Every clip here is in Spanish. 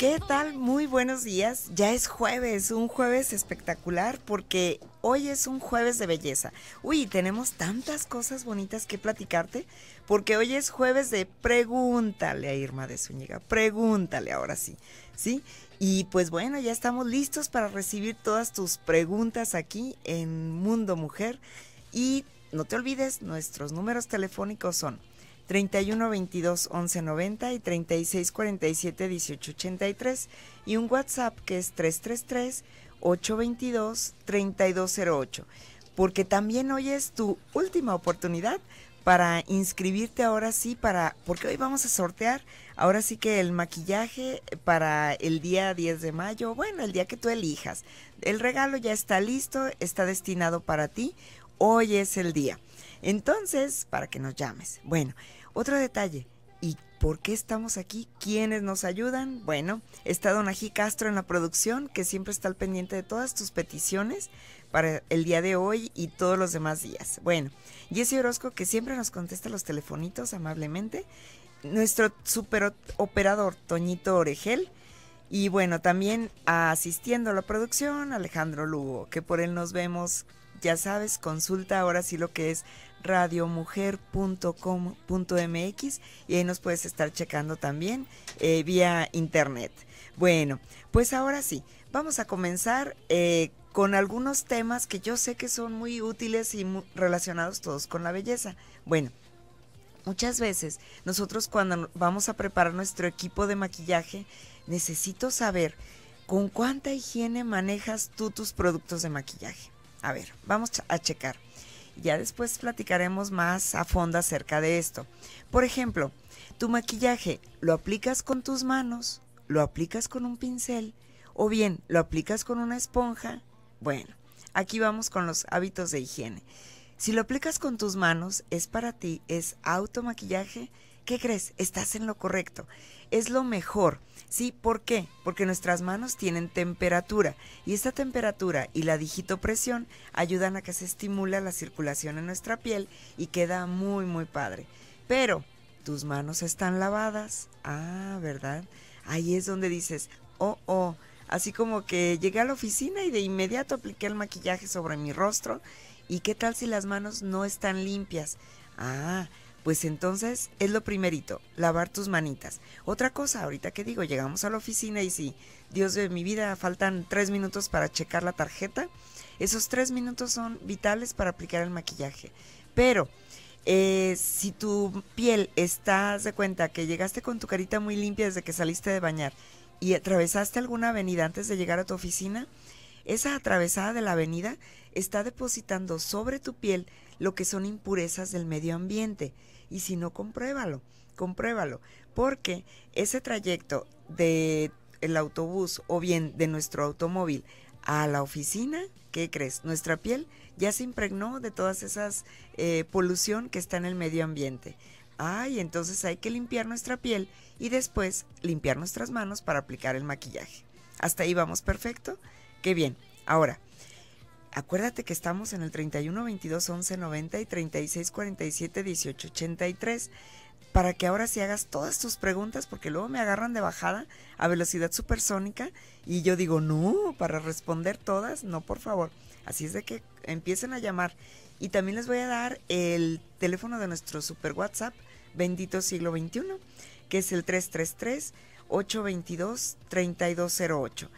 ¿Qué tal? Muy buenos días. Ya es jueves, un jueves espectacular porque hoy es un jueves de belleza. Uy, tenemos tantas cosas bonitas que platicarte porque hoy es jueves de pregúntale a Irma de Zúñiga, pregúntale ahora sí, ¿sí? Y pues bueno, ya estamos listos para recibir todas tus preguntas aquí en Mundo Mujer y no te olvides, nuestros números telefónicos son 31 22 11 90 y 36 47 18 83 y un WhatsApp que es 333 822 3208 porque también hoy es tu última oportunidad para inscribirte ahora sí para porque hoy vamos a sortear ahora sí que el maquillaje para el día 10 de mayo, bueno, el día que tú elijas. El regalo ya está listo, está destinado para ti. Hoy es el día. Entonces, para que nos llames. Bueno, otro detalle, ¿y por qué estamos aquí? ¿Quiénes nos ayudan? Bueno, está Don Ají Castro en la producción, que siempre está al pendiente de todas tus peticiones para el día de hoy y todos los demás días. Bueno, Jesse Orozco, que siempre nos contesta los telefonitos amablemente. Nuestro super operador, Toñito Oregel. Y bueno, también asistiendo a la producción, Alejandro Lugo, que por él nos vemos ya sabes, consulta ahora sí lo que es radiomujer.com.mx y ahí nos puedes estar checando también eh, vía internet. Bueno, pues ahora sí, vamos a comenzar eh, con algunos temas que yo sé que son muy útiles y relacionados todos con la belleza. Bueno, muchas veces nosotros cuando vamos a preparar nuestro equipo de maquillaje, necesito saber con cuánta higiene manejas tú tus productos de maquillaje. A ver, vamos a checar. Ya después platicaremos más a fondo acerca de esto. Por ejemplo, tu maquillaje lo aplicas con tus manos, lo aplicas con un pincel o bien lo aplicas con una esponja. Bueno, aquí vamos con los hábitos de higiene. Si lo aplicas con tus manos, es para ti, es automaquillaje. ¿Qué crees? Estás en lo correcto. Es lo mejor Sí, ¿por qué? Porque nuestras manos tienen temperatura y esta temperatura y la digitopresión ayudan a que se estimula la circulación en nuestra piel y queda muy, muy padre. Pero, ¿tus manos están lavadas? Ah, ¿verdad? Ahí es donde dices, oh, oh. Así como que llegué a la oficina y de inmediato apliqué el maquillaje sobre mi rostro. ¿Y qué tal si las manos no están limpias? Ah, pues entonces es lo primerito, lavar tus manitas. Otra cosa, ahorita que digo, llegamos a la oficina y si, Dios de mi vida, faltan tres minutos para checar la tarjeta, esos tres minutos son vitales para aplicar el maquillaje. Pero eh, si tu piel estás de cuenta que llegaste con tu carita muy limpia desde que saliste de bañar y atravesaste alguna avenida antes de llegar a tu oficina, esa atravesada de la avenida está depositando sobre tu piel lo que son impurezas del medio ambiente. Y si no, compruébalo, compruébalo, porque ese trayecto del autobús o bien de nuestro automóvil a la oficina, ¿qué crees? Nuestra piel ya se impregnó de todas esas eh, polución que está en el medio ambiente. Ay, entonces hay que limpiar nuestra piel y después limpiar nuestras manos para aplicar el maquillaje. Hasta ahí vamos perfecto. Qué bien. Ahora, Acuérdate que estamos en el 31 22 11 90 y 36 47 18 83 para que ahora sí hagas todas tus preguntas porque luego me agarran de bajada a velocidad supersónica y yo digo, "No, para responder todas, no, por favor." Así es de que empiecen a llamar y también les voy a dar el teléfono de nuestro super WhatsApp Bendito Siglo XXI, que es el 333 822 3208.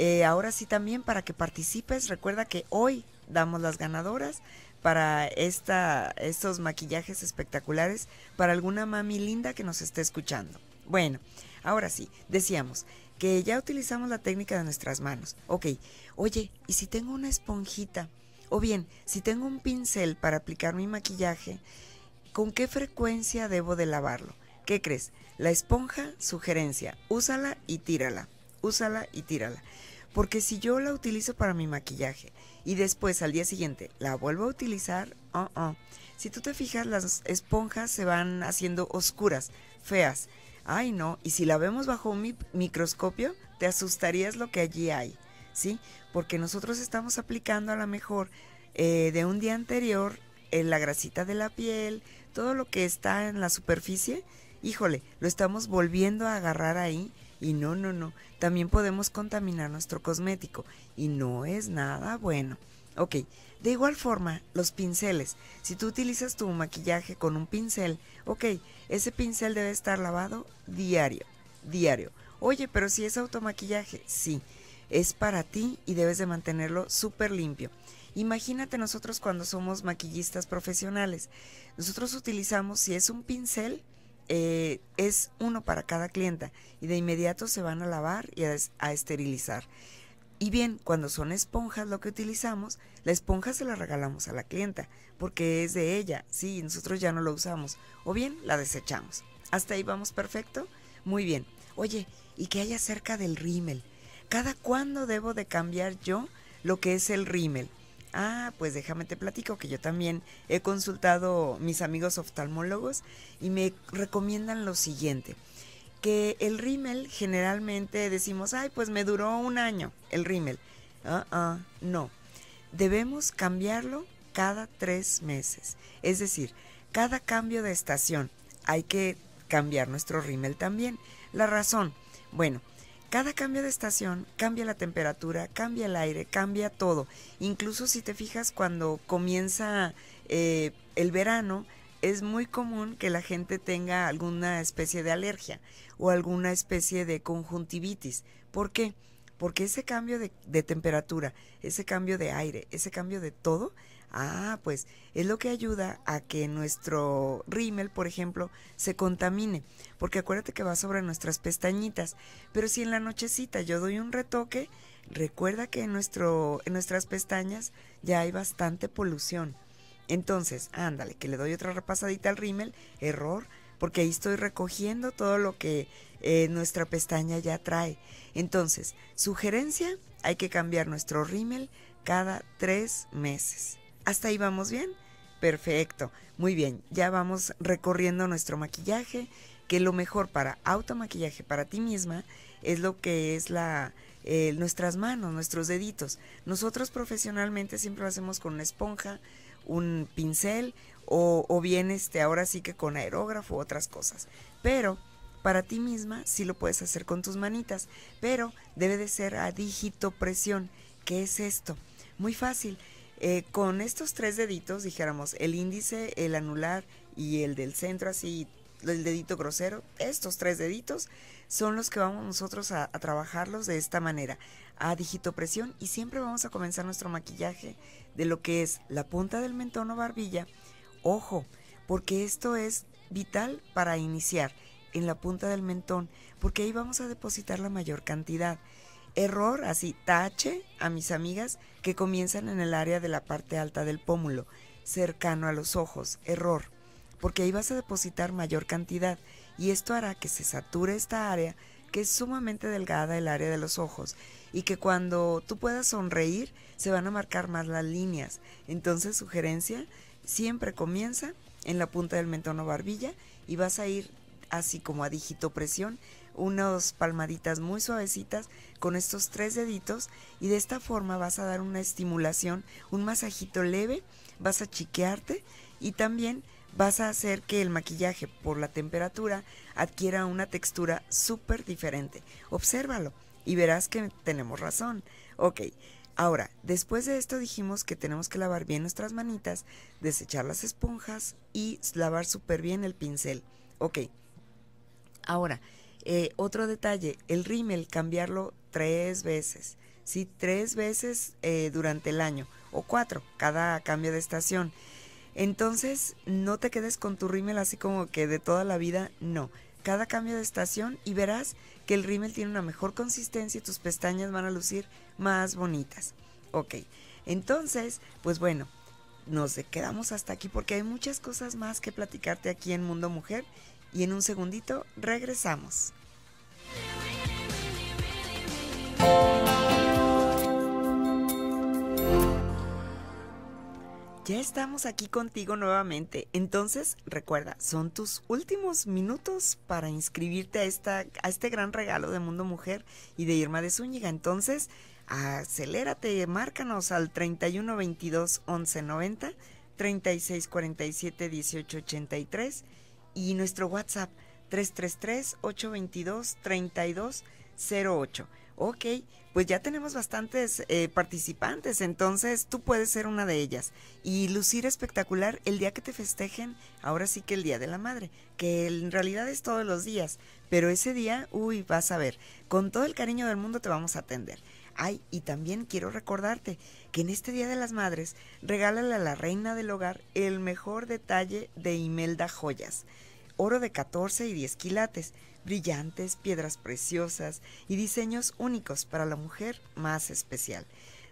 Eh, ahora sí también para que participes, recuerda que hoy damos las ganadoras para esta, estos maquillajes espectaculares para alguna mami linda que nos esté escuchando. Bueno, ahora sí, decíamos que ya utilizamos la técnica de nuestras manos. Ok, oye, ¿y si tengo una esponjita? O bien, si tengo un pincel para aplicar mi maquillaje, ¿con qué frecuencia debo de lavarlo? ¿Qué crees? La esponja, sugerencia, úsala y tírala úsala y tírala. Porque si yo la utilizo para mi maquillaje y después al día siguiente la vuelvo a utilizar, oh, oh. si tú te fijas, las esponjas se van haciendo oscuras, feas. Ay, no, y si la vemos bajo un microscopio, te asustarías lo que allí hay, ¿sí? Porque nosotros estamos aplicando a lo mejor eh, de un día anterior en eh, la grasita de la piel, todo lo que está en la superficie, híjole, lo estamos volviendo a agarrar ahí y no, no, no. También podemos contaminar nuestro cosmético y no es nada bueno. Ok, de igual forma, los pinceles. Si tú utilizas tu maquillaje con un pincel, ok, ese pincel debe estar lavado diario, diario. Oye, pero si es automaquillaje, sí, es para ti y debes de mantenerlo súper limpio. Imagínate nosotros cuando somos maquillistas profesionales. Nosotros utilizamos, si es un pincel, eh, es uno para cada clienta y de inmediato se van a lavar y a, esterilizar. Y bien, cuando son esponjas lo que utilizamos, la esponja se la regalamos a la clienta porque es de ella, sí, nosotros ya no lo usamos o bien la desechamos. Hasta ahí vamos perfecto. Muy bien. Oye, ¿y qué hay acerca del rímel? ¿Cada cuándo debo de cambiar yo lo que es el rímel? Ah, pues déjame te platico que yo también he consultado mis amigos oftalmólogos y me recomiendan lo siguiente, que el rímel generalmente decimos, ay, pues me duró un año el rímel. Uh-uh, no, debemos cambiarlo cada tres meses. Es decir, cada cambio de estación hay que cambiar nuestro rímel también. La razón, bueno, cada cambio de estación cambia la temperatura, cambia el aire, cambia todo. Incluso si te fijas cuando comienza eh, el verano, es muy común que la gente tenga alguna especie de alergia o alguna especie de conjuntivitis. ¿Por qué? Porque ese cambio de temperatura, ese cambio de aire, ese cambio de todo Ah, pues es lo que ayuda a que nuestro rímel, por ejemplo, se contamine, porque acuérdate que va sobre nuestras pestañitas, pero si en la nochecita yo doy un retoque, recuerda que en, nuestro, en nuestras pestañas ya hay bastante polución. Entonces, ándale, que le doy otra repasadita al rímel, error, porque ahí estoy recogiendo todo lo que eh, nuestra pestaña ya trae. Entonces, sugerencia, hay que cambiar nuestro rímel cada tres meses. ¿Hasta ahí vamos bien? Perfecto. Muy bien, ya vamos recorriendo nuestro maquillaje, que lo mejor para automaquillaje para ti misma es lo que es la eh, nuestras manos, nuestros deditos. Nosotros profesionalmente siempre lo hacemos con una esponja, un pincel o, bien este ahora sí que con aerógrafo otras cosas. Pero para ti misma sí lo puedes hacer con tus manitas, pero debe de ser a dígito presión. ¿Qué es esto? Muy fácil eh, con estos tres deditos, dijéramos, el índice, el anular y el del centro, así, el dedito grosero, estos tres deditos son los que vamos nosotros a, a trabajarlos de esta manera, a digitopresión y siempre vamos a comenzar nuestro maquillaje de lo que es la punta del mentón o barbilla. Ojo, porque esto es vital para iniciar en la punta del mentón, porque ahí vamos a depositar la mayor cantidad. Error, así, tache a mis amigas que comienzan en el área de la parte alta del pómulo, cercano a los ojos, error, porque ahí vas a depositar mayor cantidad y esto hará que se sature esta área que es sumamente delgada el área de los ojos y que cuando tú puedas sonreír se van a marcar más las líneas. Entonces sugerencia, siempre comienza en la punta del mentón o barbilla y vas a ir así como a presión, unas palmaditas muy suavecitas con estos tres deditos y de esta forma vas a dar una estimulación, un masajito leve, vas a chiquearte y también vas a hacer que el maquillaje por la temperatura adquiera una textura súper diferente. Obsérvalo y verás que tenemos razón. Ok, ahora, después de esto dijimos que tenemos que lavar bien nuestras manitas, desechar las esponjas y lavar súper bien el pincel. Ok, ahora eh, otro detalle, el rímel, cambiarlo tres veces. Sí, tres veces eh, durante el año o cuatro, cada cambio de estación. Entonces, no te quedes con tu rímel así como que de toda la vida, no. Cada cambio de estación y verás que el rímel tiene una mejor consistencia y tus pestañas van a lucir más bonitas. Ok, entonces, pues bueno, nos quedamos hasta aquí porque hay muchas cosas más que platicarte aquí en Mundo Mujer y en un segundito regresamos. Ya estamos aquí contigo nuevamente, entonces recuerda, son tus últimos minutos para inscribirte a, esta, a este gran regalo de Mundo Mujer y de Irma de Zúñiga, entonces acelérate, márcanos al 31 22 11 90, 36 47 18 83 y nuestro WhatsApp 333-822-3208. Ok, pues ya tenemos bastantes eh, participantes, entonces tú puedes ser una de ellas y lucir espectacular el día que te festejen, ahora sí que el Día de la Madre, que en realidad es todos los días, pero ese día, uy, vas a ver, con todo el cariño del mundo te vamos a atender. Ay, y también quiero recordarte que en este Día de las Madres regálale a la reina del hogar el mejor detalle de Imelda Joyas oro de 14 y 10 quilates, brillantes, piedras preciosas y diseños únicos para la mujer más especial.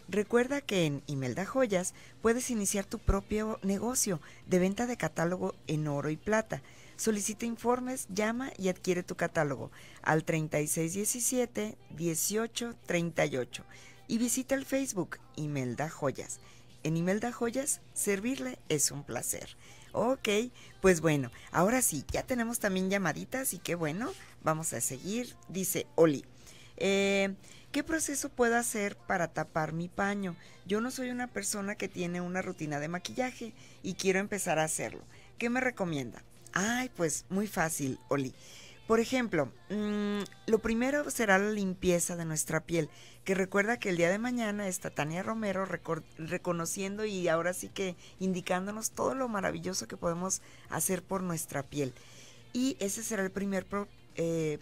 Recuerda que en Imelda Joyas puedes iniciar tu propio negocio de venta de catálogo en oro y plata. Solicita informes, llama y adquiere tu catálogo al 3617-1838 y visita el Facebook Imelda Joyas. En Imelda Joyas, servirle es un placer. Ok, pues bueno, ahora sí, ya tenemos también llamaditas y qué bueno, vamos a seguir. Dice Oli, eh, ¿qué proceso puedo hacer para tapar mi paño? Yo no soy una persona que tiene una rutina de maquillaje y quiero empezar a hacerlo. ¿Qué me recomienda? Ay, pues muy fácil, Oli. Por ejemplo, mm, lo primero será la limpieza de nuestra piel, que recuerda que el día de mañana está Tania Romero reconociendo y ahora sí que indicándonos todo lo maravilloso que podemos hacer por nuestra piel. Y ese será el primer eh,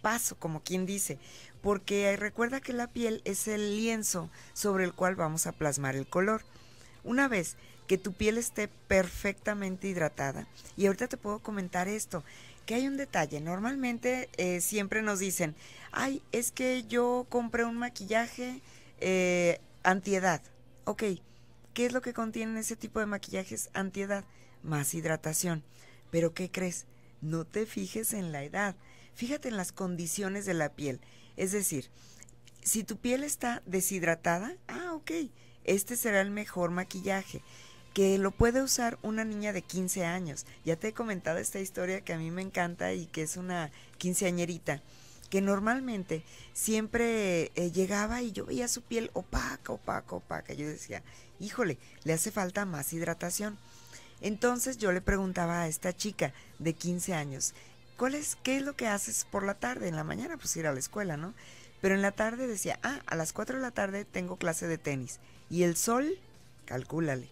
paso, como quien dice, porque recuerda que la piel es el lienzo sobre el cual vamos a plasmar el color. Una vez que tu piel esté perfectamente hidratada, y ahorita te puedo comentar esto, hay un detalle. Normalmente eh, siempre nos dicen, ay, es que yo compré un maquillaje eh, antiedad. Ok, ¿qué es lo que contienen ese tipo de maquillajes antiedad? Más hidratación. Pero ¿qué crees? No te fijes en la edad. Fíjate en las condiciones de la piel. Es decir, si tu piel está deshidratada, ah, ok, este será el mejor maquillaje que lo puede usar una niña de 15 años. Ya te he comentado esta historia que a mí me encanta y que es una quinceañerita que normalmente siempre eh, llegaba y yo veía su piel opaca, opaca, opaca. Yo decía, híjole, le hace falta más hidratación. Entonces yo le preguntaba a esta chica de 15 años, ¿cuál es, ¿qué es lo que haces por la tarde? En la mañana pues ir a la escuela, ¿no? Pero en la tarde decía, ah, a las 4 de la tarde tengo clase de tenis. Y el sol, calcúlale,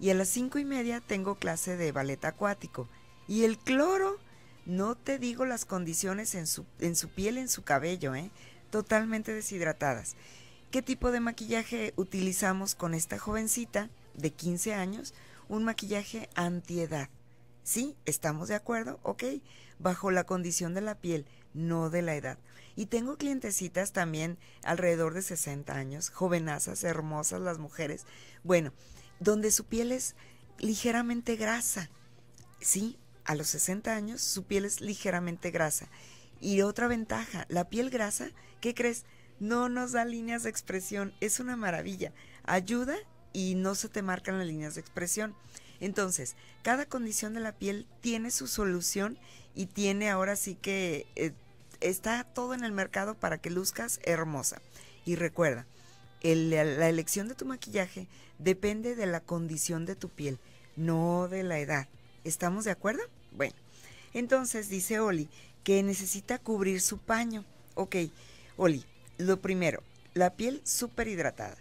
y a las cinco y media tengo clase de ballet acuático. Y el cloro, no te digo las condiciones en su, piel, en su cabello, ¿eh? totalmente deshidratadas. ¿Qué tipo de maquillaje utilizamos con esta jovencita de 15 años? Un maquillaje antiedad. Sí, estamos de acuerdo, ok, bajo la condición de la piel, no de la edad. Y tengo clientecitas también alrededor de 60 años, jovenazas, hermosas las mujeres. Bueno, donde su piel es ligeramente grasa. Sí, a los 60 años su piel es ligeramente grasa. Y otra ventaja, la piel grasa, ¿qué crees? No nos da líneas de expresión, es una maravilla. Ayuda y no se te marcan las líneas de expresión. Entonces, cada condición de la piel tiene su solución y tiene ahora sí que eh, está todo en el mercado para que luzcas hermosa. Y recuerda, la elección de tu maquillaje depende de la condición de tu piel, no de la edad. ¿Estamos de acuerdo? Bueno, entonces dice Oli que necesita cubrir su paño. Ok, Oli, lo primero, la piel súper hidratada.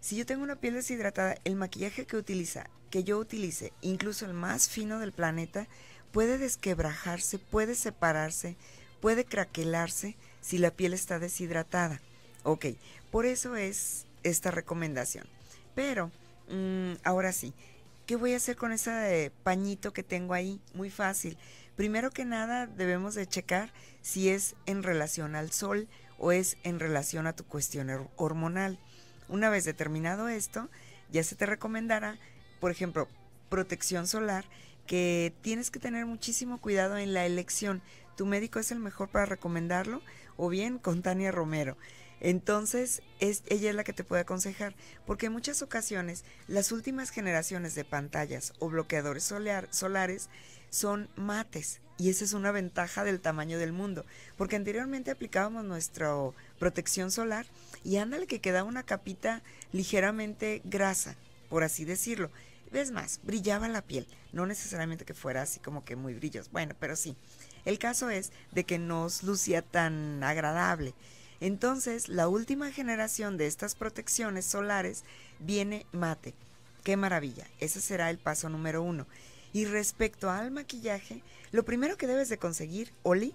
Si yo tengo una piel deshidratada, el maquillaje que utiliza, que yo utilice, incluso el más fino del planeta, puede desquebrajarse, puede separarse, puede craquelarse si la piel está deshidratada. Ok, por eso es esta recomendación. Pero, mm, ahora sí, ¿qué voy a hacer con ese eh, pañito que tengo ahí? Muy fácil. Primero que nada debemos de checar si es en relación al sol o es en relación a tu cuestión hormonal. Una vez determinado esto, ya se te recomendará, por ejemplo, protección solar, que tienes que tener muchísimo cuidado en la elección. Tu médico es el mejor para recomendarlo, o bien con Tania Romero. Entonces, es, ella es la que te puede aconsejar, porque en muchas ocasiones las últimas generaciones de pantallas o bloqueadores solares son mates, y esa es una ventaja del tamaño del mundo, porque anteriormente aplicábamos nuestra protección solar y ándale que quedaba una capita ligeramente grasa, por así decirlo. ves más, brillaba la piel, no necesariamente que fuera así como que muy brillos, bueno, pero sí. El caso es de que no lucía tan agradable. Entonces, la última generación de estas protecciones solares viene mate. ¡Qué maravilla! Ese será el paso número uno. Y respecto al maquillaje, lo primero que debes de conseguir, Oli,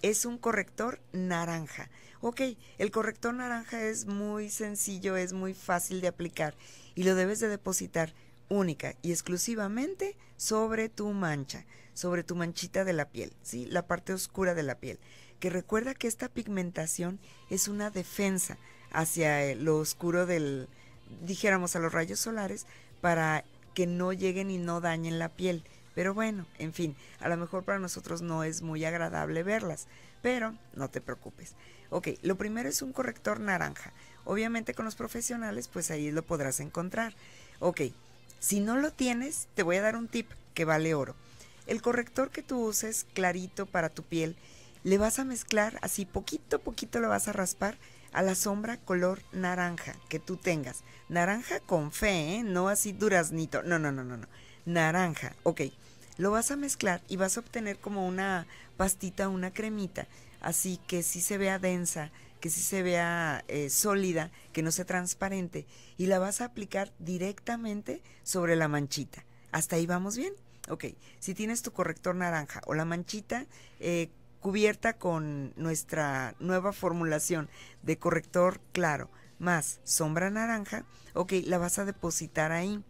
es un corrector naranja. Ok, el corrector naranja es muy sencillo, es muy fácil de aplicar y lo debes de depositar única y exclusivamente sobre tu mancha, sobre tu manchita de la piel, ¿sí? La parte oscura de la piel que recuerda que esta pigmentación es una defensa hacia eh, lo oscuro del, dijéramos, a los rayos solares para que no lleguen y no dañen la piel. Pero bueno, en fin, a lo mejor para nosotros no es muy agradable verlas, pero no te preocupes. Ok, lo primero es un corrector naranja. Obviamente con los profesionales, pues ahí lo podrás encontrar. Ok, si no lo tienes, te voy a dar un tip que vale oro. El corrector que tú uses clarito para tu piel le vas a mezclar así poquito a poquito lo vas a raspar a la sombra color naranja que tú tengas. Naranja con fe, ¿eh? no así duraznito. No, no, no, no, no. Naranja, ok. Lo vas a mezclar y vas a obtener como una pastita, una cremita, así que sí se vea densa, que sí se vea eh, sólida, que no sea transparente. Y la vas a aplicar directamente sobre la manchita. Hasta ahí vamos bien. Ok, si tienes tu corrector naranja o la manchita, eh, cubierta con nuestra nueva formulación de corrector claro más sombra naranja, ok, la vas a depositar ahí.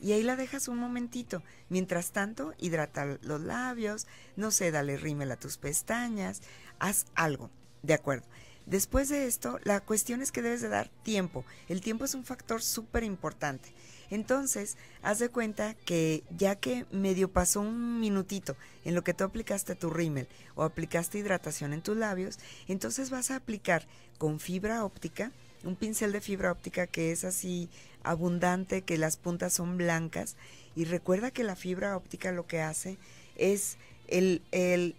Y ahí la dejas un momentito. Mientras tanto, hidrata los labios, no sé, dale rímel a tus pestañas, haz algo, ¿de acuerdo? Después de esto, la cuestión es que debes de dar tiempo. El tiempo es un factor súper importante. Entonces, haz de cuenta que ya que medio pasó un minutito en lo que tú aplicaste tu rímel o aplicaste hidratación en tus labios, entonces vas a aplicar con fibra óptica, un pincel de fibra óptica que es así abundante, que las puntas son blancas. Y recuerda que la fibra óptica lo que hace es el,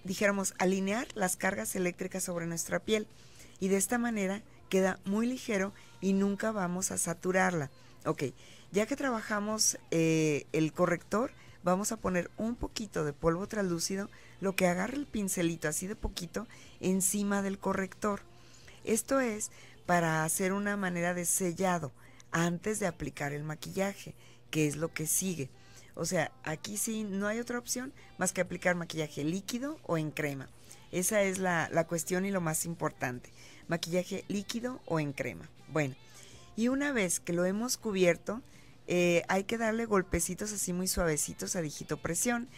dijéramos, alinear las cargas eléctricas sobre nuestra piel. Y de esta manera queda muy ligero y nunca vamos a saturarla. Ok, ya que trabajamos eh, el corrector, vamos a poner un poquito de polvo translúcido, lo que agarra el pincelito así de poquito, encima del corrector. Esto es para hacer una manera de sellado antes de aplicar el maquillaje, que es lo que sigue. O sea, aquí sí no hay otra opción más que aplicar maquillaje líquido o en crema. Esa es la cuestión y lo más importante. Maquillaje líquido o en crema. Bueno, y una vez que lo hemos cubierto, eh, hay que darle golpecitos así muy suavecitos a presión.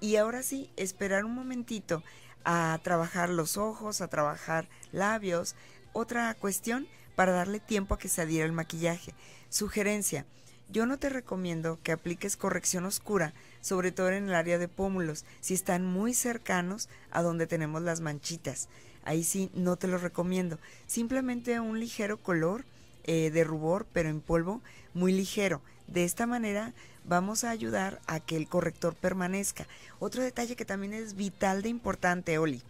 y ahora sí, esperar un momentito a trabajar los ojos, a trabajar labios. Otra cuestión para darle tiempo a que se adhiera el maquillaje. Sugerencia, yo no te recomiendo que apliques corrección oscura, sobre todo en el área de pómulos, si están muy cercanos a donde tenemos las manchitas. Ahí sí, no te lo recomiendo. Simplemente un ligero color eh, de rubor, pero en polvo, muy ligero. De esta manera vamos a ayudar a que el corrector permanezca. Otro detalle que también es vital de importante, Oli.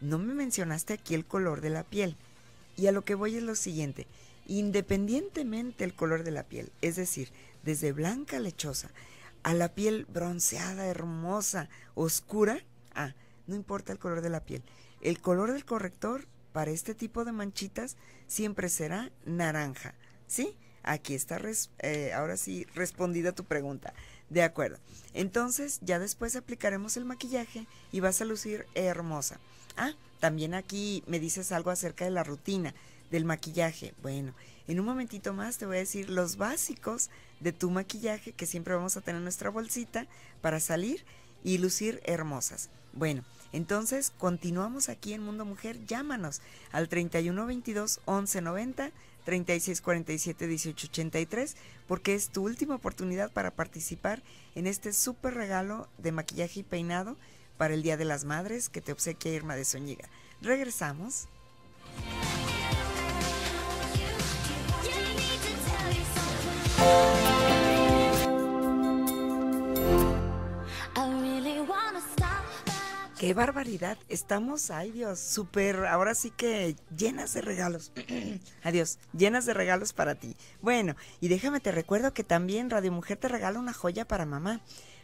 No me mencionaste aquí el color de la piel. Y a lo que voy es lo siguiente. Independientemente el color de la piel, es decir, desde blanca lechosa a la piel bronceada, hermosa, oscura, ah, no importa el color de la piel. El color del corrector para este tipo de manchitas siempre será naranja, ¿sí? Aquí está, eh, ahora sí, respondida tu pregunta. De acuerdo. Entonces, ya después aplicaremos el maquillaje y vas a lucir hermosa. Ah, también aquí me dices algo acerca de la rutina del maquillaje. Bueno, en un momentito más te voy a decir los básicos de tu maquillaje que siempre vamos a tener en nuestra bolsita para salir y lucir hermosas. Bueno, entonces continuamos aquí en Mundo Mujer. Llámanos al 3122 1190 3647 1883, porque es tu última oportunidad para participar en este súper regalo de maquillaje y peinado para el Día de las Madres que te obsequia Irma de Soñiga. Regresamos. Qué barbaridad. Estamos, ay Dios, súper, ahora sí que llenas de regalos. Adiós, llenas de regalos para ti. Bueno, y déjame te recuerdo que también Radio Mujer te regala una joya para mamá.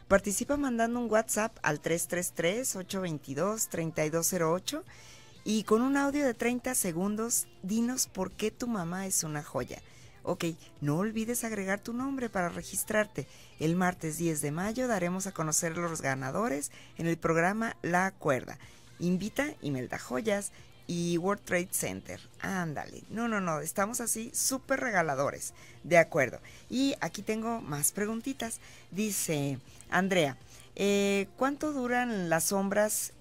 Participa mandando un WhatsApp al 333-822-3208 y con un audio de 30 segundos, dinos por qué tu mamá es una joya. Ok, no olvides agregar tu nombre para registrarte. El martes 10 de mayo daremos a conocer los ganadores en el programa La Cuerda. Invita Imelda Joyas y World Trade Center. Ándale. No, no, no, estamos así súper regaladores. De acuerdo. Y aquí tengo más preguntitas. Dice Andrea, eh, ¿cuánto duran las sombras?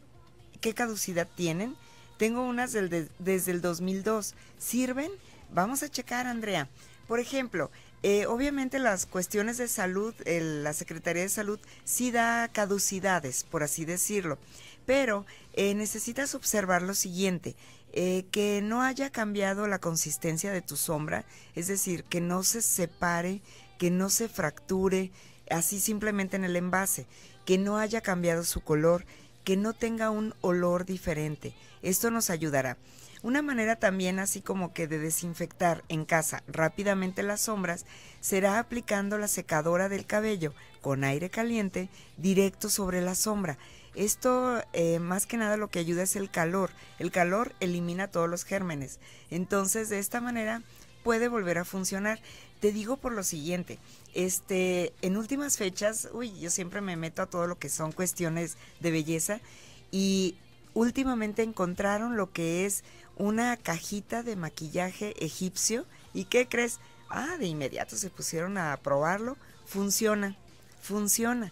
¿Qué caducidad tienen? Tengo unas desde el 2002. ¿Sirven? Vamos a checar, Andrea. Por ejemplo, eh, obviamente las cuestiones de salud, la Secretaría de Salud sí da caducidades, por así decirlo, pero eh, necesitas observar lo siguiente. Eh, que no haya cambiado la consistencia de tu sombra, es decir, que no se separe, que no se fracture, así simplemente en el envase, que no haya cambiado su color, que no tenga un olor diferente. Esto nos ayudará. Una manera también así como que de desinfectar en casa rápidamente las sombras será aplicando la secadora del cabello con aire caliente directo sobre la sombra. Esto eh, más que nada lo que ayuda es el calor. El calor elimina todos los gérmenes. Entonces de esta manera puede volver a funcionar. Te digo por lo siguiente, este, en últimas fechas, uy, yo siempre me meto a todo lo que son cuestiones de belleza y últimamente encontraron lo que es una cajita de maquillaje egipcio y ¿qué crees? Ah, de inmediato se pusieron a probarlo, funciona, funciona.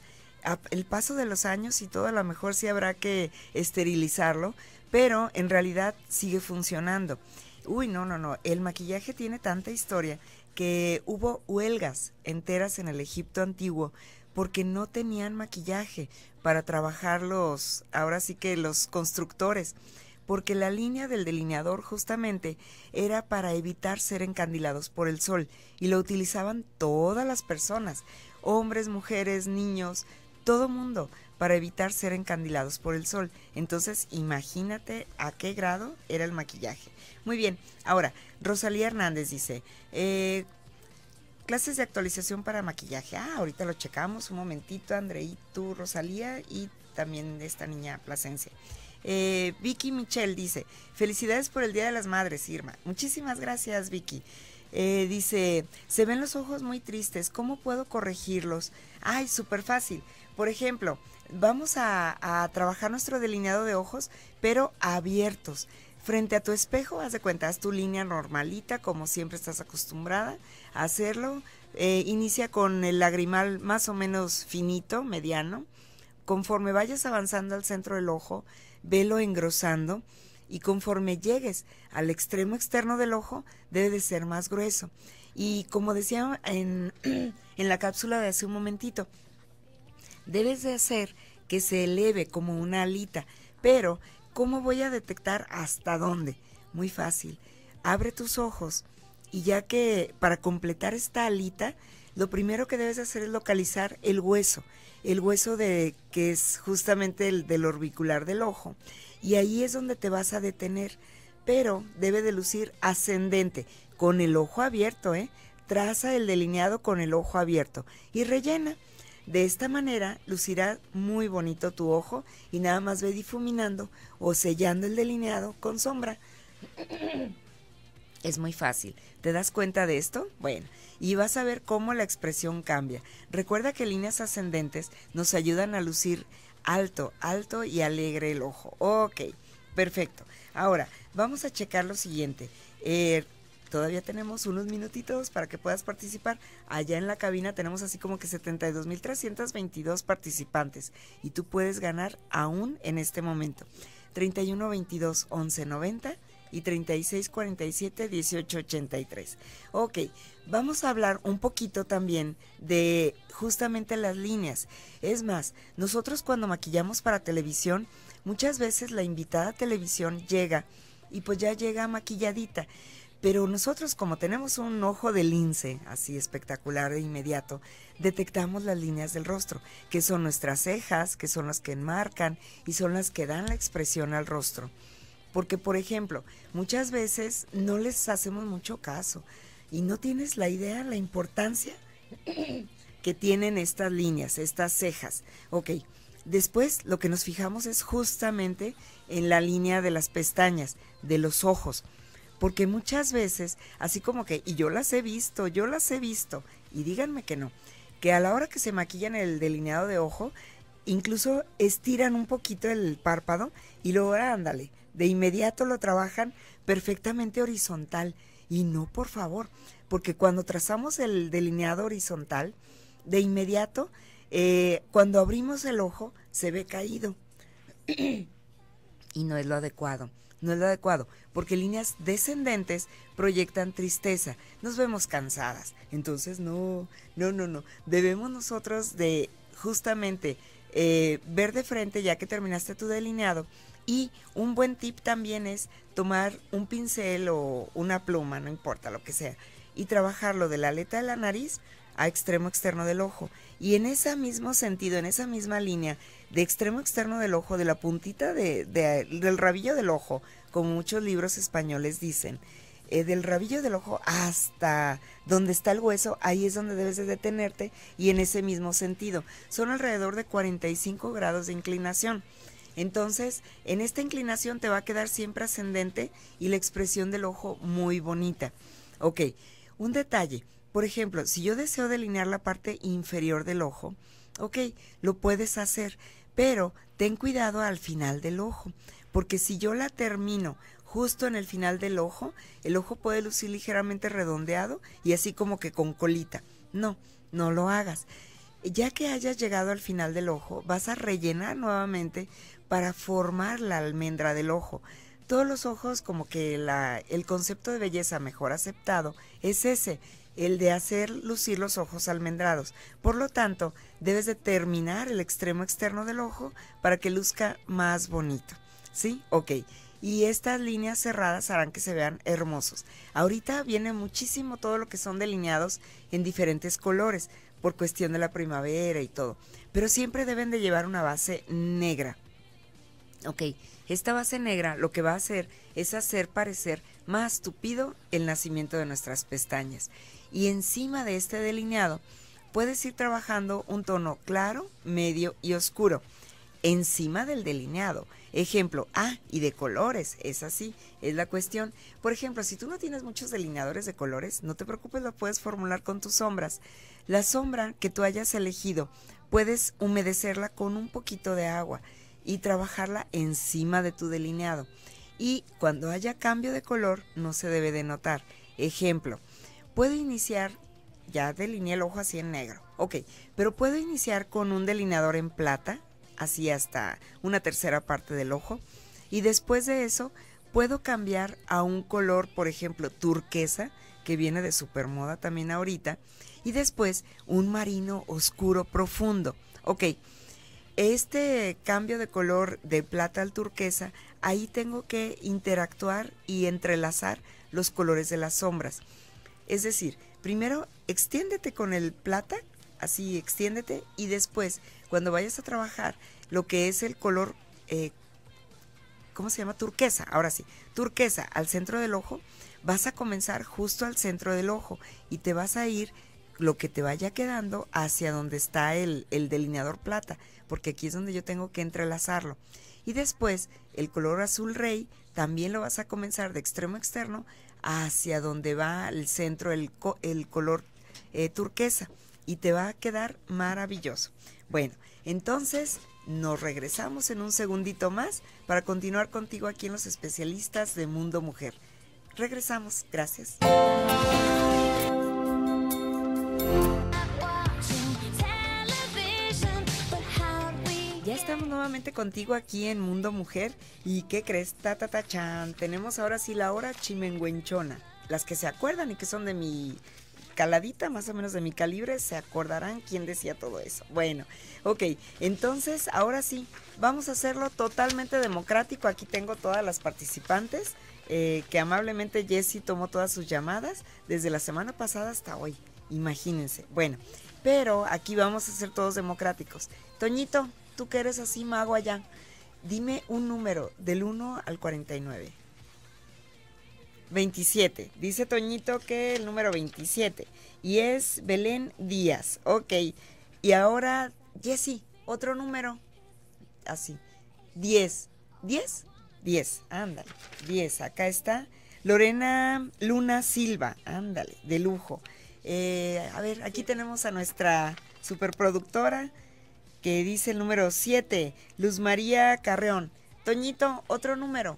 el paso de los años y todo a lo mejor sí habrá que esterilizarlo, pero en realidad sigue funcionando. Uy, no, no, no, el maquillaje tiene tanta historia que hubo huelgas enteras en el Egipto antiguo porque no tenían maquillaje para trabajar los, ahora sí que los constructores, porque la línea del delineador justamente era para evitar ser encandilados por el sol y lo utilizaban todas las personas, hombres, mujeres, niños, todo mundo, para evitar ser encandilados por el sol. Entonces, imagínate a qué grado era el maquillaje. Muy bien, ahora, Rosalía Hernández dice, eh, clases de actualización para maquillaje. Ah, ahorita lo checamos un momentito, ...Andreí, tú, Rosalía y también esta niña Plasencia. Eh, Vicky Michel dice, felicidades por el Día de las Madres, Irma. Muchísimas gracias, Vicky. Eh, dice, se ven los ojos muy tristes, ¿cómo puedo corregirlos? Ay, súper fácil. Por ejemplo, vamos a, trabajar nuestro delineado de ojos, pero abiertos. Frente a tu espejo, haz de cuenta, haz tu línea normalita, como siempre estás acostumbrada a hacerlo. Eh, inicia con el lagrimal más o menos finito, mediano. Conforme vayas avanzando al centro del ojo, velo engrosando y conforme llegues al extremo externo del ojo, debe de ser más grueso. Y como decía en, en la cápsula de hace un momentito, debes de hacer que se eleve como una alita. Pero, ¿cómo voy a detectar hasta dónde? Muy fácil. Abre tus ojos y ya que para completar esta alita, lo primero que debes hacer es localizar el hueso, el hueso de que es justamente el del orbicular del ojo, y ahí es donde te vas a detener, pero debe de lucir ascendente, con el ojo abierto, ¿eh? Traza el delineado con el ojo abierto y rellena. De esta manera lucirá muy bonito tu ojo y nada más ve difuminando o sellando el delineado con sombra. Es muy fácil. ¿Te das cuenta de esto? Bueno, y vas a ver cómo la expresión cambia. Recuerda que líneas ascendentes nos ayudan a lucir alto, alto y alegre el ojo. Ok, perfecto. Ahora, vamos a checar lo siguiente. Eh, Todavía tenemos unos minutitos para que puedas participar. Allá en la cabina tenemos así como que 72.322 participantes y tú puedes ganar aún en este momento. 31 22 y 36 47 Ok, vamos a hablar un poquito también de justamente las líneas. Es más, nosotros cuando maquillamos para televisión, muchas veces la invitada televisión llega y pues ya llega maquilladita. Pero nosotros como tenemos un ojo de lince, así espectacular de inmediato, detectamos las líneas del rostro, que son nuestras cejas, que son las que enmarcan y son las que dan la expresión al rostro. Porque, por ejemplo, muchas veces no les hacemos mucho caso y no tienes la idea, la importancia que tienen estas líneas, estas cejas. Ok, después lo que nos fijamos es justamente en la línea de las pestañas, de los ojos. Porque muchas veces, así como que, y yo las he visto, yo las he visto, y díganme que no, que a la hora que se maquillan el delineado de ojo, incluso estiran un poquito el párpado y luego, ándale, de inmediato lo trabajan perfectamente horizontal. Y no, por favor, porque cuando trazamos el delineado horizontal, de inmediato, eh, cuando abrimos el ojo, se ve caído. y no es lo adecuado no es lo adecuado, porque líneas descendentes proyectan tristeza, nos vemos cansadas. Entonces, no, no, no, no. Debemos nosotros de justamente eh, ver de frente ya que terminaste tu delineado. Y un buen tip también es tomar un pincel o una pluma, no importa lo que sea, y trabajarlo de la aleta de la nariz a extremo externo del ojo. Y en ese mismo sentido, en esa misma línea, de extremo externo del ojo, de la puntita del rabillo del ojo, como muchos libros españoles dicen, eh, del rabillo del ojo hasta donde está el hueso, ahí es donde debes de detenerte y en ese mismo sentido. Son alrededor de 45 grados de inclinación. Entonces, en esta inclinación te va a quedar siempre ascendente y la expresión del ojo muy bonita. Ok, un detalle, por ejemplo, si yo deseo delinear la parte inferior del ojo, ok, lo puedes hacer, pero ten cuidado al final del ojo, porque si yo la termino justo en el final del ojo, el ojo puede lucir ligeramente redondeado y así como que con colita. No, no lo hagas. Ya que hayas llegado al final del ojo, vas a rellenar nuevamente para formar la almendra del ojo. Todos los ojos, como que el concepto de belleza mejor aceptado es ese, el de hacer lucir los ojos almendrados. Por lo tanto, debes terminar el extremo externo del ojo para que luzca más bonito. ¿Sí? Ok. Y estas líneas cerradas harán que se vean hermosos. Ahorita viene muchísimo todo lo que son delineados en diferentes colores por cuestión de la primavera y todo. Pero siempre deben de llevar una base negra. Ok, esta base negra lo que va a hacer es hacer parecer más tupido el nacimiento de nuestras pestañas y encima de este delineado puedes ir trabajando un tono claro, medio y oscuro encima del delineado. Ejemplo, ah, y de colores, es así, es la cuestión. Por ejemplo, si tú no tienes muchos delineadores de colores, no te preocupes, lo puedes formular con tus sombras. La sombra que tú hayas elegido, puedes humedecerla con un poquito de agua y trabajarla encima de tu delineado. Y cuando haya cambio de color, no se debe de notar. Ejemplo, puedo iniciar, ya delineé el ojo así en negro, ok, pero puedo iniciar con un delineador en plata, así hasta una tercera parte del ojo, y después de eso puedo cambiar a un color, por ejemplo, turquesa, que viene de supermoda también ahorita, y después un marino oscuro profundo. Ok, este cambio de color de plata al turquesa, ahí tengo que interactuar y entrelazar los colores de las sombras. Es decir, primero extiéndete con el plata, así extiéndete, y después, cuando vayas a trabajar, lo que es el color, eh, ¿cómo se llama? Turquesa, ahora sí, turquesa al centro del ojo, vas a comenzar justo al centro del ojo y te vas a ir lo que te vaya quedando hacia donde está el, delineador plata, porque aquí es donde yo tengo que entrelazarlo. Y después, el color azul rey también lo vas a comenzar de extremo externo hacia donde va el centro el, el color eh, turquesa y te va a quedar maravilloso. Bueno, entonces nos regresamos en un segundito más para continuar contigo aquí en los especialistas de Mundo Mujer. Regresamos, gracias. estamos nuevamente contigo aquí en Mundo Mujer. ¿Y qué crees, chan Tenemos ahora sí la hora chimenguenchona. Las que se acuerdan y que son de mi caladita, más o menos de mi calibre, se acordarán quién decía todo eso. Bueno, ok, entonces ahora sí, vamos a hacerlo totalmente democrático. Aquí tengo todas las participantes, eh, que amablemente Jessy tomó todas sus llamadas desde la semana pasada hasta hoy. Imagínense. Bueno, pero aquí vamos a ser todos democráticos. Toñito, tú que eres así mago allá, dime un número del 1 al 49. 27. Dice Toñito que el número 27. Y es Belén Díaz. Ok. Y ahora, Jessy, otro número. Así. 10. ¿10? 10. Ándale. 10. Acá está. Lorena Luna Silva. Ándale. De lujo. Eh, a ver, aquí tenemos a nuestra superproductora que dice el número 7, Luz María Carreón. Toñito, otro número.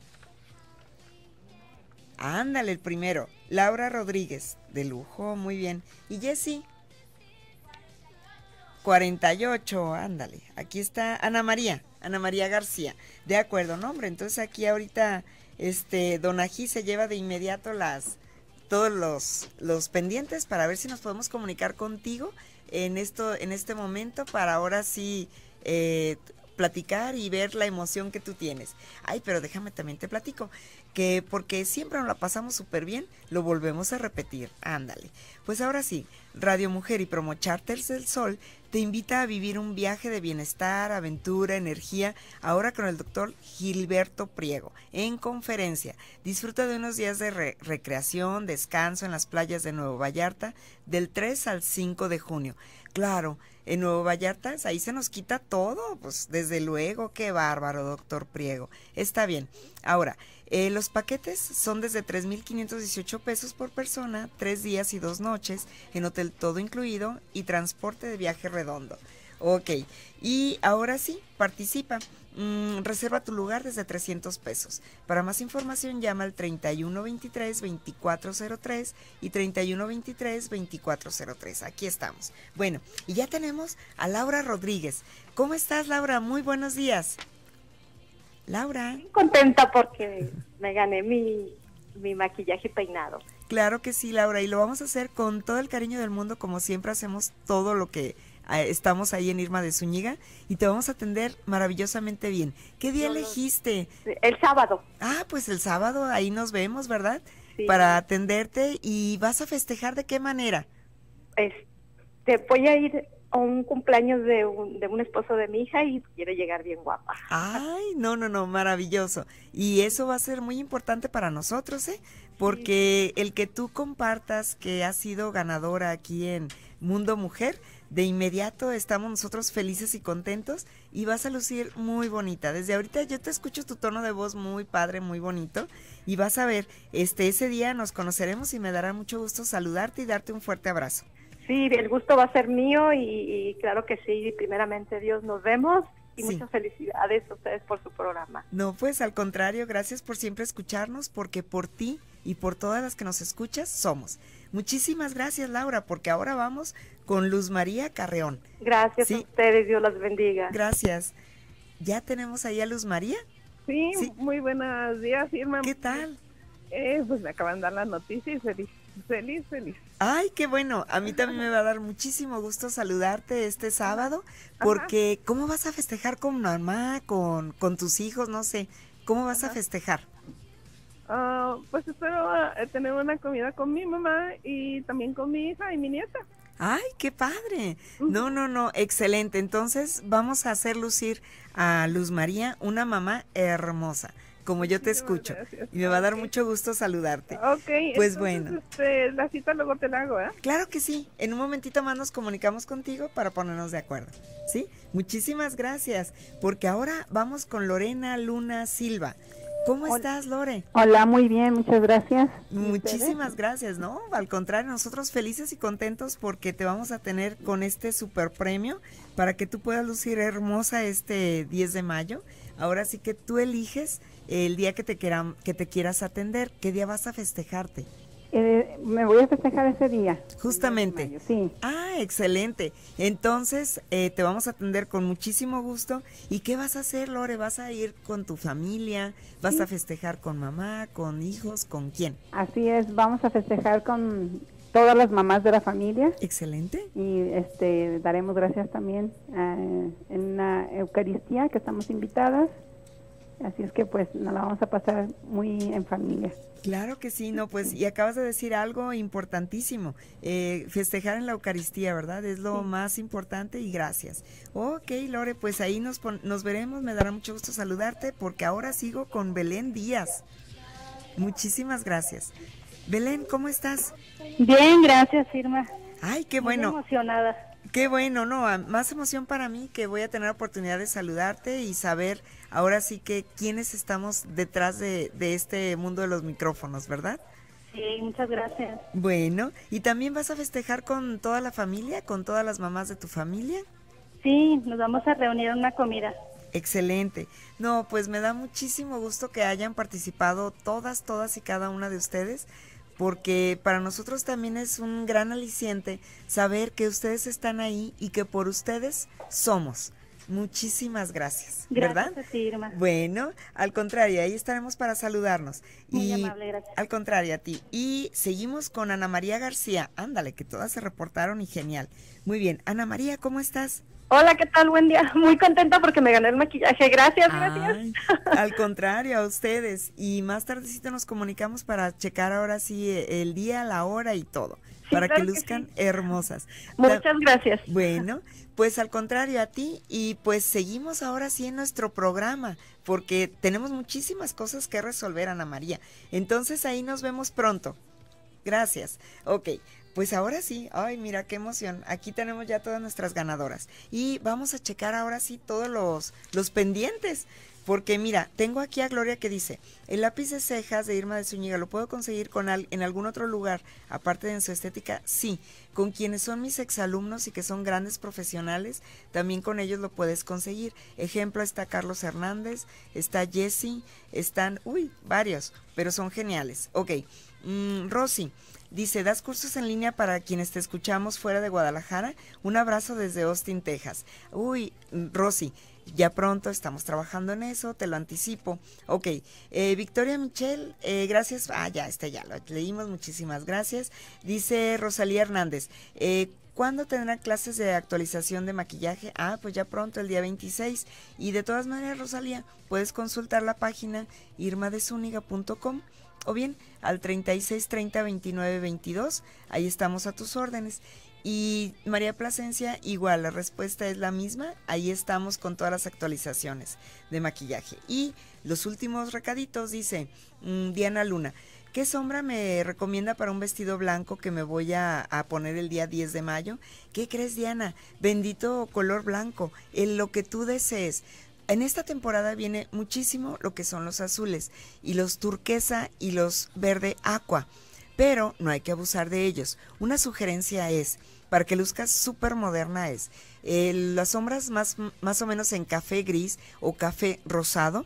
Ándale, el primero. Laura Rodríguez, de lujo, muy bien. ¿Y Jessy? 48, ándale. Aquí está Ana María, Ana María García. De acuerdo, nombre. Entonces aquí ahorita, este, Don se lleva de inmediato las, todos los, los pendientes para ver si nos podemos comunicar contigo en, esto, en este momento para ahora sí eh, platicar y ver la emoción que tú tienes. Ay, pero déjame también te platico, que porque siempre nos la pasamos súper bien, lo volvemos a repetir. Ándale. Pues ahora sí, Radio Mujer y Promo Charters del Sol te invita a vivir un viaje de bienestar, aventura, energía, ahora con el doctor Gilberto Priego, en conferencia. Disfruta de unos días de recreación, descanso en las playas de Nuevo Vallarta del 3 al 5 de junio. Claro, en Nuevo Vallarta pues, ahí se nos quita todo, pues desde luego, qué bárbaro, doctor Priego. Está bien. Ahora, eh, los paquetes son desde 3.518 pesos por persona, tres días y dos noches, en hotel todo incluido y transporte de viaje redondo. Ok, y ahora sí, participa. Mm, reserva tu lugar desde 300 pesos. Para más información llama al 3123-2403 y 3123-2403. Aquí estamos. Bueno, y ya tenemos a Laura Rodríguez. ¿Cómo estás, Laura? Muy buenos días. Laura. contenta porque me gané mi, mi maquillaje y peinado. Claro que sí, Laura, y lo vamos a hacer con todo el cariño del mundo, como siempre hacemos todo lo que ah, estamos ahí en Irma de Zúñiga y te vamos a atender maravillosamente bien. ¿Qué día elegiste? El sábado. Ah, pues el sábado, ahí nos vemos, ¿verdad? Para atenderte y vas a festejar de qué manera. Te este, voy a ir o un cumpleaños de un, de un esposo de mi hija y quiere llegar bien guapa. Ay, no, no, no, maravilloso. Y eso va a ser muy importante para nosotros, ¿eh? Porque el que tú compartas que has sido ganadora aquí en Mundo Mujer, de inmediato estamos nosotros felices y contentos y vas a lucir muy bonita. Desde ahorita yo te escucho tu tono de voz muy padre, muy bonito y vas a ver, este ese día nos conoceremos y me dará mucho gusto saludarte y darte un fuerte abrazo. Sí, el gusto va a ser mío y, claro que sí, primeramente Dios, nos vemos y muchas felicidades a ustedes por su programa. No, pues al contrario, gracias por siempre escucharnos, porque por ti y por todas las que nos escuchas somos. Muchísimas gracias, Laura, porque ahora vamos con Luz María Carreón. Gracias a ustedes, Dios las bendiga. Gracias. ¿Ya tenemos ahí a Luz María? Sí, muy buenos días, Irma. ¿Qué tal? Eh, pues me acaban de dar las noticias, feliz, feliz, feliz. Ay, qué bueno. A mí también me va a dar muchísimo gusto saludarte este sábado, porque ¿cómo vas a festejar con mamá, con, con tus hijos? No sé, ¿cómo vas a festejar? Ah, pues espero eh, tener una comida con mi mamá y también con mi hija y mi nieta. ¡Ay, qué padre! No, no, no, excelente. Entonces vamos a hacer lucir a Luz María, una mamá hermosa como yo te escucho. Y me va a dar mucho gusto saludarte. Ok, pues bueno. Este, la cita luego te la hago, ¿eh? Claro que sí. En un momentito más nos comunicamos contigo para ponernos de acuerdo. ¿Sí? Muchísimas gracias. Porque ahora vamos con Lorena Luna Silva. ¿Cómo estás, Lore? Hola, muy bien, muchas gracias. Muchísimas gracias, ¿no? Al contrario, nosotros felices y contentos porque te vamos a tener con este super premio para que tú puedas lucir hermosa este 10 de mayo. Ahora sí que tú eliges el día que te, quieran, que te quieras atender. ¿Qué día vas a festejarte? Eh, me voy a festejar ese día. Justamente. sí. Ah, excelente. Entonces, eh, te vamos a atender con muchísimo gusto. ¿Y qué vas a hacer, Lore? ¿Vas a ir con tu familia? ¿Vas a festejar con mamá, con hijos, con quién? Así es, vamos a festejar con todas las mamás de la familia. Excelente. Y este daremos gracias también eh, en la Eucaristía que estamos invitadas. Así es que pues nos la vamos a pasar muy en familia. Claro que sí, no, pues, y acabas de decir algo importantísimo, eh, festejar en la Eucaristía, ¿verdad? Es lo más importante y gracias. Ok, Lore, pues ahí nos, nos veremos, me dará mucho gusto saludarte porque ahora sigo con Belén Díaz. Muchísimas gracias. Belén, ¿cómo estás? Bien, gracias, Irma. Ay, qué bueno. emocionada. Qué bueno, no, más emoción para mí que voy a tener oportunidad de saludarte y saber ahora sí que quiénes estamos detrás de, este mundo de los micrófonos, ¿verdad? Sí, muchas gracias. Bueno, ¿y también vas a festejar con toda la familia, con todas las mamás de tu familia? Sí, nos vamos a reunir en una comida. Excelente. No, pues me da muchísimo gusto que hayan participado todas, todas y cada una de ustedes porque para nosotros también es un gran aliciente saber que ustedes están ahí y que por ustedes somos. Muchísimas gracias, ¿verdad? Bueno, al contrario, ahí estaremos para saludarnos. Muy y, amable, gracias. Al contrario, a ti. Y seguimos con Ana María García. Ándale, que todas se reportaron y genial. Muy bien, Ana María, ¿cómo estás? Hola, ¿qué tal? Buen día. Muy contenta porque me gané el maquillaje. Gracias, gracias. Al contrario, a ustedes. Y más tardecito nos comunicamos para checar ahora sí eh, el día, la hora y todo. para que luzcan hermosas. Muchas gracias. Bueno, pues al contrario a ti. Y pues seguimos ahora sí en nuestro programa porque tenemos muchísimas cosas que resolver, Ana María. Entonces ahí nos vemos pronto. Gracias. Ok, pues ahora sí, ay, mira qué emoción. Aquí tenemos ya todas nuestras ganadoras. Y vamos a checar ahora sí todos los, los pendientes. Porque mira, tengo aquí a Gloria que dice, el lápiz de cejas de Irma de Zúñiga, ¿lo puedo conseguir con en algún otro lugar, aparte de en su estética? Sí, con quienes son mis exalumnos y que son grandes profesionales, también con ellos lo puedes conseguir. Ejemplo está Carlos Hernández, está Jesse, están, uy, varios, pero son geniales. Ok, mm, Rosy. Dice, das cursos en línea para quienes te escuchamos fuera de Guadalajara. Un abrazo desde Austin, Texas. Uy, mm, Rosy, ya pronto estamos trabajando en eso, te lo anticipo. Ok, eh, Victoria Michelle, eh, gracias. Ah, ya, este ya lo leímos, muchísimas gracias. Dice Rosalía Hernández, eh, ¿Cuándo tendrán clases de actualización de maquillaje? Ah, pues ya pronto, el día 26. Y de todas maneras, Rosalía, puedes consultar la página irmadesuniga.com o bien al 36 30 Ahí estamos a tus órdenes. Y María Plasencia, igual, la respuesta es la misma. Ahí estamos con todas las actualizaciones de maquillaje. Y los últimos recaditos dice mm, Diana Luna. ¿Qué sombra me recomienda para un vestido blanco que me voy a, a, poner el día 10 de mayo? ¿Qué crees, Diana? Bendito color blanco, en lo que tú desees en esta temporada viene muchísimo lo que son los azules y los turquesa y los verde aqua, pero no hay que abusar de ellos. Una sugerencia es, para que luzca súper moderna es, eh, las sombras más, más o menos en café gris o café rosado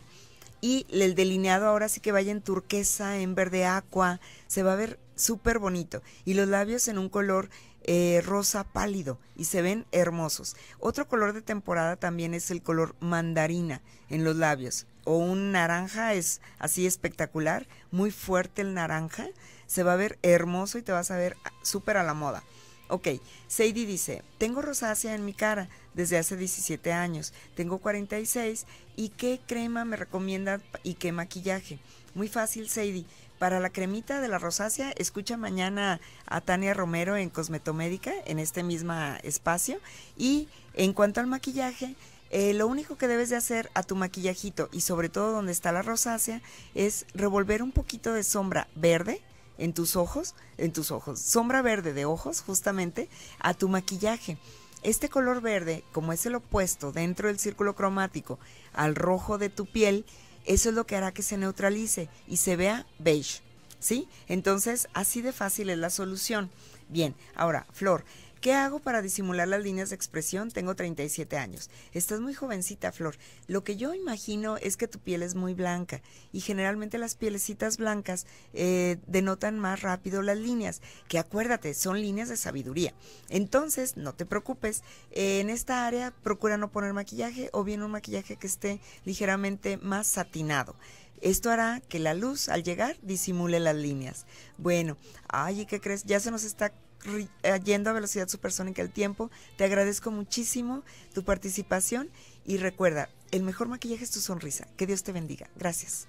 y el delineado ahora sí que vaya en turquesa, en verde aqua, se va a ver súper bonito y los labios en un color eh, rosa pálido y se ven hermosos. Otro color de temporada también es el color mandarina en los labios o un naranja es así espectacular, muy fuerte el naranja, se va a ver hermoso y te vas a ver súper a la moda. Ok, Sadie dice, tengo rosácea en mi cara desde hace 17 años, tengo 46 y qué crema me recomienda y qué maquillaje. Muy fácil, Sadie. Para la cremita de la rosácea, escucha mañana a Tania Romero en Cosmetomédica, en este mismo espacio. Y en cuanto al maquillaje, eh, lo único que debes de hacer a tu maquillajito y sobre todo donde está la rosácea es revolver un poquito de sombra verde en tus ojos, en tus ojos, sombra verde de ojos justamente a tu maquillaje. Este color verde, como es el opuesto dentro del círculo cromático al rojo de tu piel, eso es lo que hará que se neutralice y se vea beige. ¿Sí? Entonces, así de fácil es la solución. Bien, ahora, Flor, ¿Qué hago para disimular las líneas de expresión? Tengo 37 años. Estás muy jovencita, Flor. Lo que yo imagino es que tu piel es muy blanca y generalmente las pielecitas blancas eh, denotan más rápido las líneas, que acuérdate, son líneas de sabiduría. Entonces, no te preocupes, en esta área procura no poner maquillaje o bien un maquillaje que esté ligeramente más satinado. Esto hará que la luz al llegar disimule las líneas. Bueno, ay, ¿y qué crees? Ya se nos está eh, yendo a velocidad supersónica el tiempo. Te agradezco muchísimo tu participación y recuerda, el mejor maquillaje es tu sonrisa. Que Dios te bendiga. Gracias.